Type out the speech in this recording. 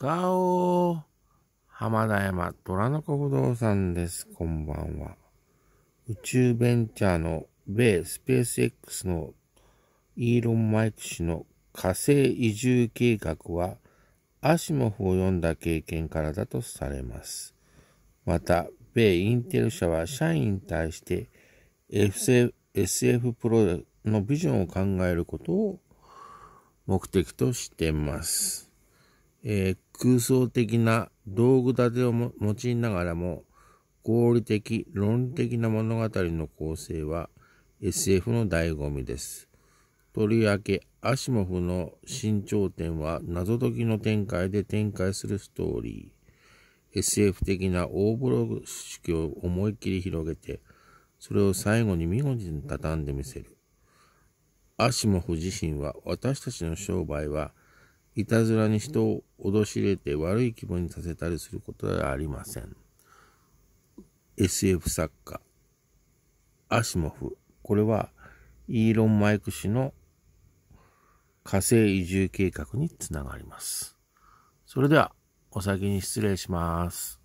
ガオ浜田山虎の子不動産です。こんばんは。宇宙ベンチャーの米スペース X のイーロン・マイク氏の火星移住計画はアシモフを読んだ経験からだとされます。また、米インテル社は社員に対して SF, SF プロのビジョンを考えることを目的としてます。えー、空想的な道具立てを用いながらも合理的論理的な物語の構成は SF の醍醐味です。とりわけアシモフの新頂点は謎解きの展開で展開するストーリー。SF 的な大ログ式を思いっきり広げて、それを最後に見事に畳んでみせる。アシモフ自身は私たちの商売はいたずらに人を脅し入れて悪い気分にさせたりすることではありません。SF 作家、アシモフ。これは、イーロン・マイク氏の火星移住計画につながります。それでは、お先に失礼します。